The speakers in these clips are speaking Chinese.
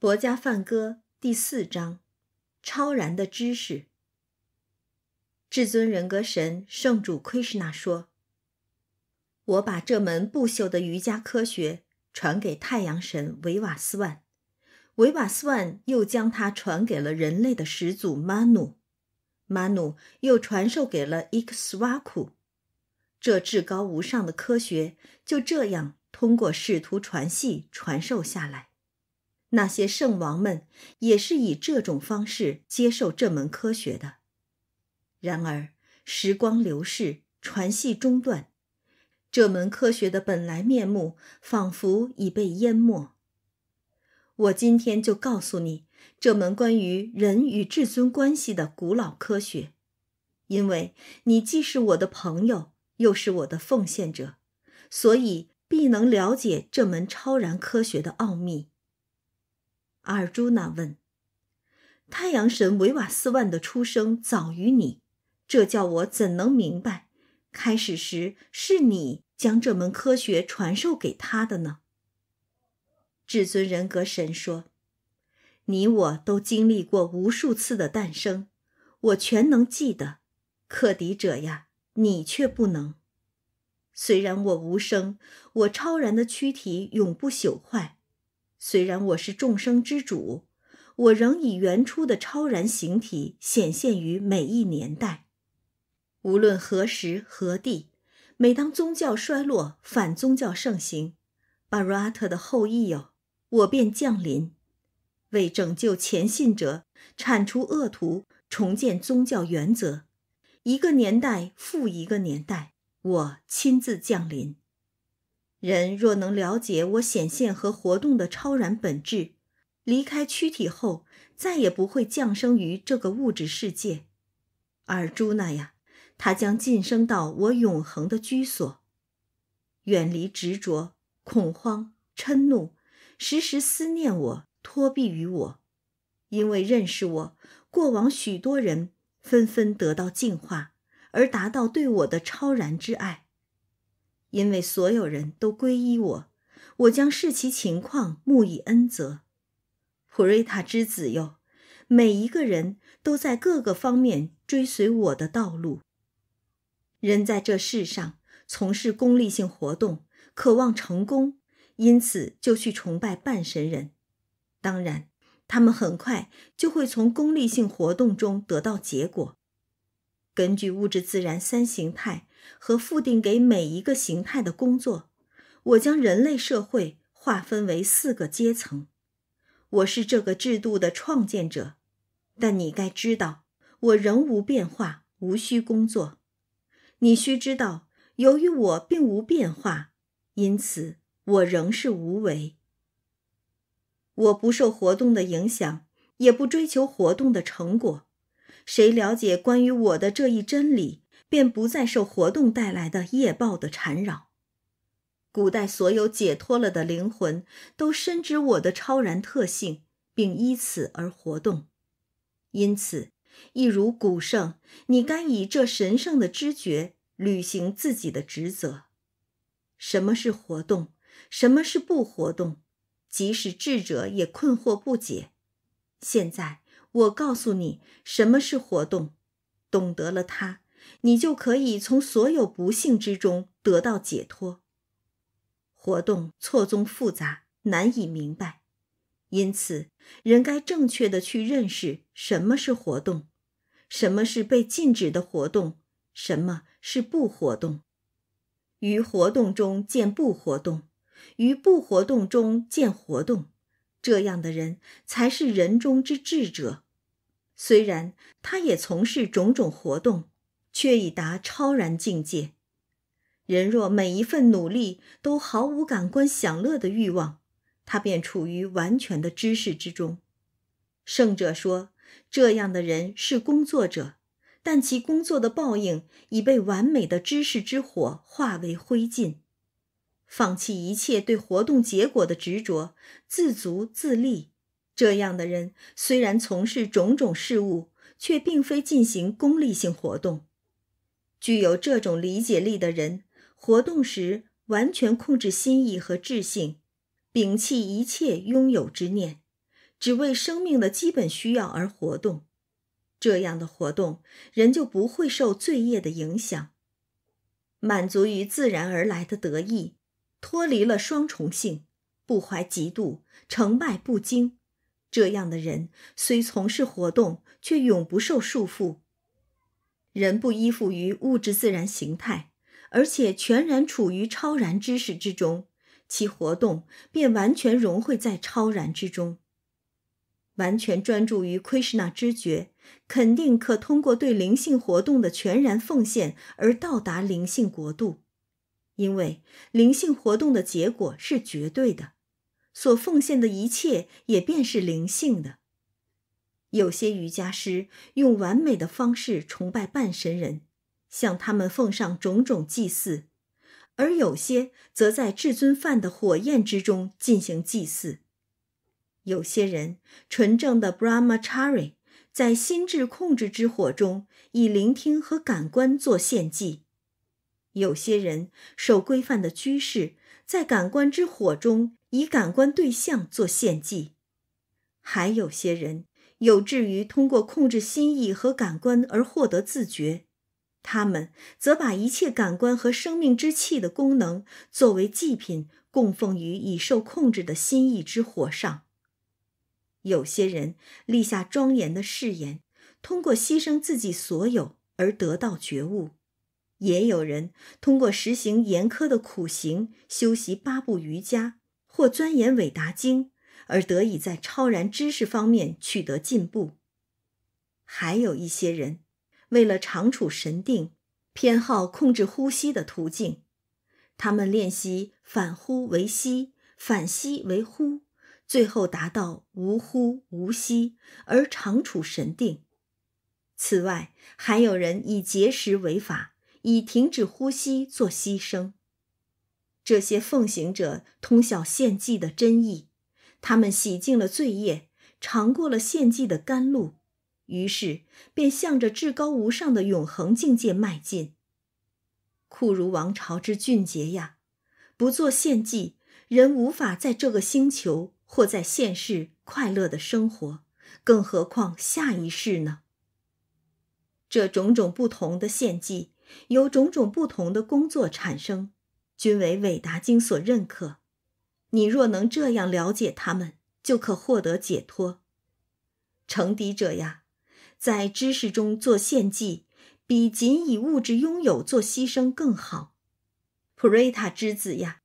《薄家梵歌》第四章，超然的知识。至尊人格神圣主奎师那说：“我把这门不朽的瑜伽科学传给太阳神维瓦斯万，维瓦斯万又将它传给了人类的始祖曼努，曼努又传授给了伊克斯瓦库。这至高无上的科学就这样通过试图传系传授下来。”那些圣王们也是以这种方式接受这门科学的。然而，时光流逝，传系中断，这门科学的本来面目仿佛已被淹没。我今天就告诉你这门关于人与至尊关系的古老科学，因为你既是我的朋友，又是我的奉献者，所以必能了解这门超然科学的奥秘。阿尔朱那问：“太阳神维瓦斯万的出生早于你，这叫我怎能明白？开始时是你将这门科学传授给他的呢？”至尊人格神说：“你我都经历过无数次的诞生，我全能记得，克敌者呀，你却不能。虽然我无声，我超然的躯体永不朽坏。”虽然我是众生之主，我仍以原初的超然形体显现于每一年代。无论何时何地，每当宗教衰落、反宗教盛行，巴鲁阿特的后裔有我便降临，为拯救虔信者、铲除恶徒、重建宗教原则。一个年代复一个年代，我亲自降临。人若能了解我显现和活动的超然本质，离开躯体后，再也不会降生于这个物质世界。而朱那样，她将晋升到我永恒的居所，远离执着、恐慌、嗔怒，时时思念我，托庇于我。因为认识我，过往许多人纷纷得到净化，而达到对我的超然之爱。因为所有人都皈依我，我将视其情况，目以恩泽。普瑞塔之子哟，每一个人都在各个方面追随我的道路。人在这世上从事功利性活动，渴望成功，因此就去崇拜半神人。当然，他们很快就会从功利性活动中得到结果。根据物质自然三形态。和附定给每一个形态的工作，我将人类社会划分为四个阶层。我是这个制度的创建者，但你该知道，我仍无变化，无需工作。你需知道，由于我并无变化，因此我仍是无为。我不受活动的影响，也不追求活动的成果。谁了解关于我的这一真理？便不再受活动带来的业报的缠绕。古代所有解脱了的灵魂都深知我的超然特性，并依此而活动。因此，一如古圣，你该以这神圣的知觉履行自己的职责。什么是活动？什么是不活动？即使智者也困惑不解。现在，我告诉你什么是活动。懂得了它。你就可以从所有不幸之中得到解脱。活动错综复杂，难以明白，因此人该正确的去认识什么是活动，什么是被禁止的活动，什么是不活动。于活动中见不活动，于不活动中见活动，这样的人才是人中之智者。虽然他也从事种种活动。却已达超然境界。人若每一份努力都毫无感官享乐的欲望，他便处于完全的知识之中。圣者说，这样的人是工作者，但其工作的报应已被完美的知识之火化为灰烬。放弃一切对活动结果的执着，自足自立。这样的人虽然从事种种事物，却并非进行功利性活动。具有这种理解力的人，活动时完全控制心意和智性，摒弃一切拥有之念，只为生命的基本需要而活动。这样的活动，人就不会受罪业的影响，满足于自然而来的得意，脱离了双重性，不怀嫉妒，成败不惊。这样的人虽从事活动，却永不受束缚。人不依附于物质自然形态，而且全然处于超然知识之中，其活动便完全融汇在超然之中。完全专注于窥视那知觉，肯定可通过对灵性活动的全然奉献而到达灵性国度，因为灵性活动的结果是绝对的，所奉献的一切也便是灵性的。有些瑜伽师用完美的方式崇拜半神人，向他们奉上种种祭祀；而有些则在至尊饭的火焰之中进行祭祀。有些人纯正的 brahmachari 在心智控制之火中以聆听和感官做献祭；有些人守规范的居士在感官之火中以感官对象做献祭；还有些人。有志于通过控制心意和感官而获得自觉，他们则把一切感官和生命之气的功能作为祭品，供奉于已受控制的心意之火上。有些人立下庄严的誓言，通过牺牲自己所有而得到觉悟；也有人通过实行严苛的苦行、修习八部瑜伽或钻研《韦达经》。而得以在超然知识方面取得进步。还有一些人，为了长处神定，偏好控制呼吸的途径，他们练习反呼为吸，反吸为呼，最后达到无呼无吸而长处神定。此外，还有人以节食为法，以停止呼吸做牺牲。这些奉行者通晓献祭的真意。他们洗净了罪业，尝过了献祭的甘露，于是便向着至高无上的永恒境界迈进。酷如王朝之俊杰呀，不做献祭，人无法在这个星球或在现世快乐的生活，更何况下一世呢？这种种不同的献祭，由种种不同的工作产生，均为《韦达经》所认可。你若能这样了解他们，就可获得解脱。成敌者呀，在知识中做献祭，比仅以物质拥有做牺牲更好。普瑞塔之子呀，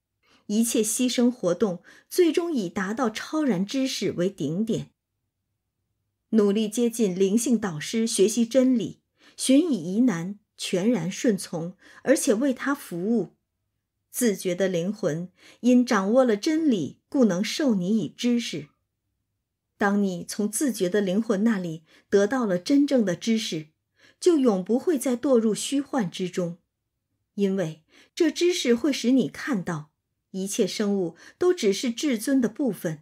一切牺牲活动最终以达到超然知识为顶点。努力接近灵性导师，学习真理，寻以疑难，全然顺从，而且为他服务。自觉的灵魂因掌握了真理，故能授你以知识。当你从自觉的灵魂那里得到了真正的知识，就永不会再堕入虚幻之中，因为这知识会使你看到一切生物都只是至尊的部分，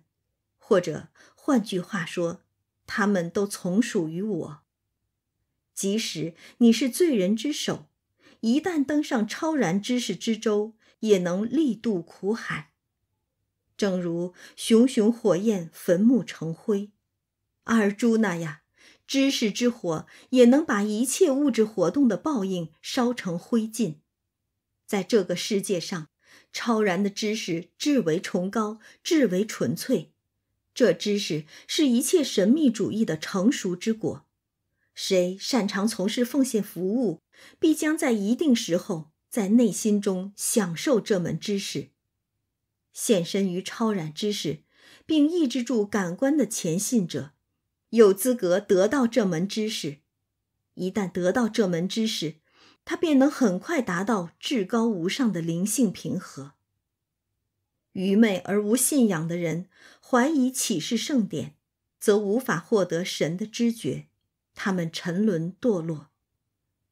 或者换句话说，他们都从属于我。即使你是罪人之首，一旦登上超然知识之舟，也能力渡苦海，正如熊熊火焰焚木成灰，二朱那呀，知识之火也能把一切物质活动的报应烧成灰烬。在这个世界上，超然的知识至为崇高，至为纯粹。这知识是一切神秘主义的成熟之果。谁擅长从事奉献服务，必将在一定时候。在内心中享受这门知识，献身于超然知识，并抑制住感官的前信者，有资格得到这门知识。一旦得到这门知识，他便能很快达到至高无上的灵性平和。愚昧而无信仰的人怀疑启示圣典，则无法获得神的知觉，他们沉沦堕落。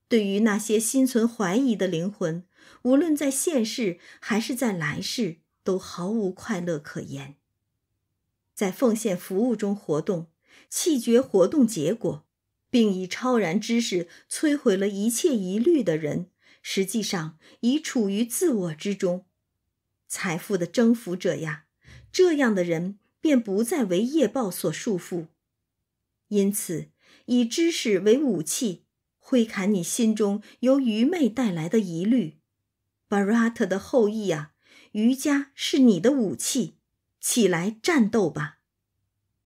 对于那些心存怀疑的灵魂，无论在现世还是在来世，都毫无快乐可言。在奉献服务中活动、弃绝活动结果，并以超然知识摧毁了一切疑虑的人，实际上已处于自我之中。财富的征服者呀，这样的人便不再为业报所束缚，因此以知识为武器。挥砍你心中由愚昧带来的疑虑，巴拉特的后裔啊，瑜伽是你的武器，起来战斗吧！